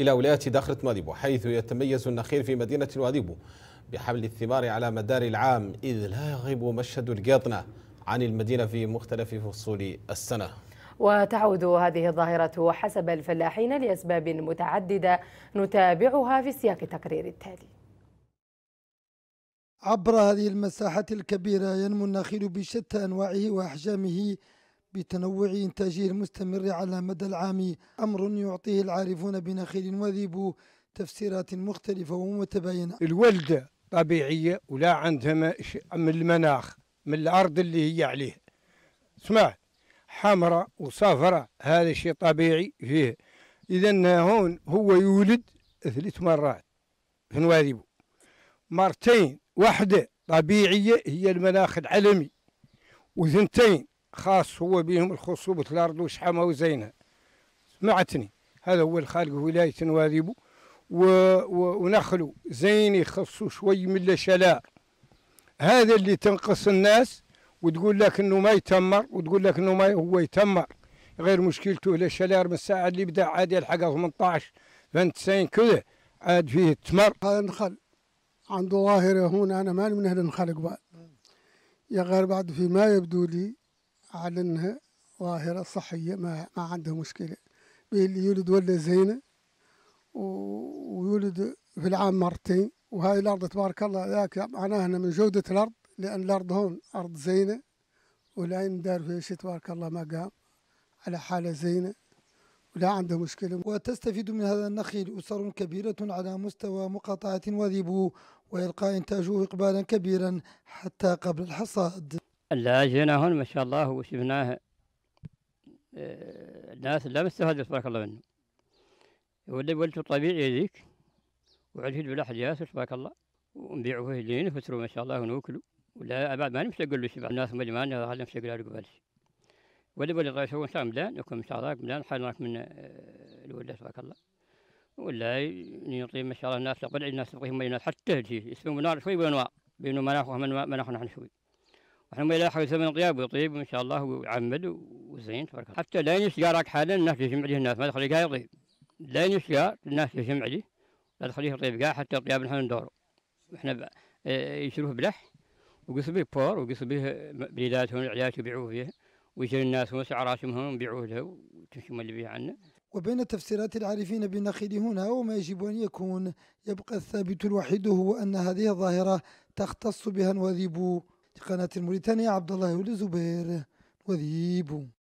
إلى ولاية داخلة ماديبو حيث يتميز النخيل في مدينة ماديبو بحمل الثمار على مدار العام إذ لا يغيب مشهد القاطنة عن المدينة في مختلف فصول السنة وتعود هذه الظاهرة حسب الفلاحين لأسباب متعددة نتابعها في سياق التقرير التالي عبر هذه المساحة الكبيرة ينمو النخيل بشتى أنواعه وأحجامه بتنوع إنتاجه المستمر على مدى العام أمر يعطيه العارفون بنخيل وذيب تفسيرات مختلفة ومتباينة الوالدة طبيعية ولا عندها من المناخ من الأرض اللي هي عليه اسمع حمراء وصفراء هذا شيء طبيعي فيه إذا هون هو يولد ثلاث مرات في نواذب مرتين واحدة طبيعية هي المناخ العالمي وثنتين خاص هو بهم الخصوبة الأرض وشحامة وزينة سمعتني هذا هو الخالق ولاية واذبو و... و... ونخلو زين يخصو شوي من الشلاء هذا اللي تنقص الناس وتقول لك انه ما يتمر وتقول لك انه ما هو يتمر غير مشكلته الشلار من الساعه اللي بدا عاد الحق 18 92 كذا عاد فيه التمر هذا النخل عنده ظاهره هون انا ماني من اهل النخل قبال يا غير بعد فيما يبدو لي على انها ظاهره صحيه ما, ما عندها مشكله بين اللي يولد ولا زينه ويولد في العام مرتين وهاي الارض تبارك الله ذاك معناها من جوده الارض لان الارض هون ارض زينه والعين دار فيها شيء تبارك الله ما قام على حاله زينه ولا عنده مشكلة وتستفيد من هذا النخيل أسر كبيرة على مستوى مقاطعة وذيبو ويلقى إنتاجه إقبالا كبيرا حتى قبل الحصاد لا هون ما شاء الله وشفناه الناس آه، لا مستفادوا تبارك الله منه واللي ولته طبيعي ذيك وعجل بلا حجاز تبارك الله ونبيعوا فيه لين فتروا ما شاء الله ونوكلوا ولا بعد ما نمشي نقول له شبع الناس ما جمعنا هذا نمشي نقول له قبل ولد ولا الله يسوي نسام ملان يكون ان شاء الله حال راك من آه، الولد تبارك الله ولا يعطي ما شاء الله الناس لقد الناس تبغيهم حتى تجي اسمه نار شوي بينوا بينوا مناخهم مناخ نحن شوي احنا ما يلاحق ثمن غياب ويطيب ان شاء الله ويعمد وزين تبارك الله حتى لا يشقى حالا الناس تجمع عليه الناس ما تخليه قاع يطيب لا يشقى الناس تجمع عليه لا تخليه يطيب قاع حتى الطياب نحن ندوره احنا آه، يشروه بلح وقصوا به بور وقصوا به بليداتهم العيال يبيعوه فيه ويجي الناس وسع راسهم يبيعوه له وتمشي اللي بيه عنه وبين تفسيرات العارفين بالنخيل هنا وما يجب أن يكون يبقى الثابت الوحيد هو أن هذه الظاهرة تختص بها الوذيب لقناة الموريتانية عبد الله والزبير وذيب